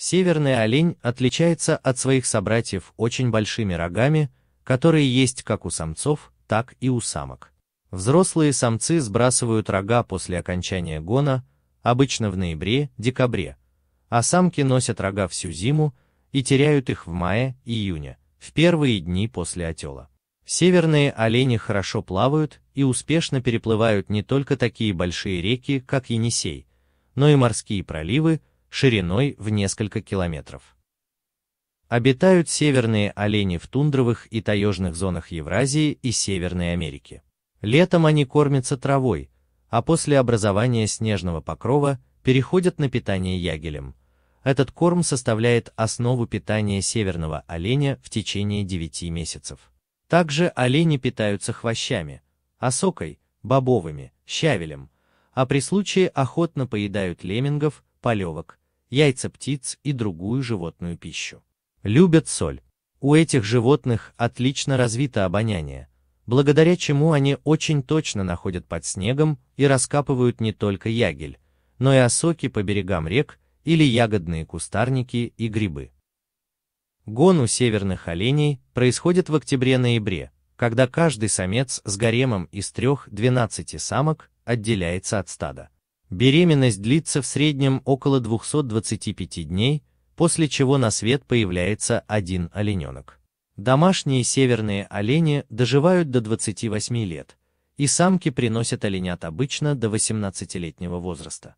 Северный олень отличается от своих собратьев очень большими рогами, которые есть как у самцов, так и у самок. Взрослые самцы сбрасывают рога после окончания гона, обычно в ноябре-декабре, а самки носят рога всю зиму и теряют их в мае-июне, в первые дни после отела. Северные олени хорошо плавают и успешно переплывают не только такие большие реки, как Енисей, но и морские проливы, шириной в несколько километров. Обитают северные олени в тундровых и таежных зонах Евразии и Северной Америки. Летом они кормятся травой, а после образования снежного покрова переходят на питание ягелем. Этот корм составляет основу питания северного оленя в течение 9 месяцев. Также олени питаются хвощами, осокой, бобовыми, щавелем, а при случае охотно поедают леммингов, полевок, яйца птиц и другую животную пищу. Любят соль. У этих животных отлично развито обоняние, благодаря чему они очень точно находят под снегом и раскапывают не только ягель, но и осоки по берегам рек или ягодные кустарники и грибы. Гон у северных оленей происходит в октябре-ноябре, когда каждый самец с гаремом из трех-двенадцати самок отделяется от стада. Беременность длится в среднем около 225 дней, после чего на свет появляется один олененок. Домашние северные олени доживают до 28 лет, и самки приносят оленят обычно до 18-летнего возраста.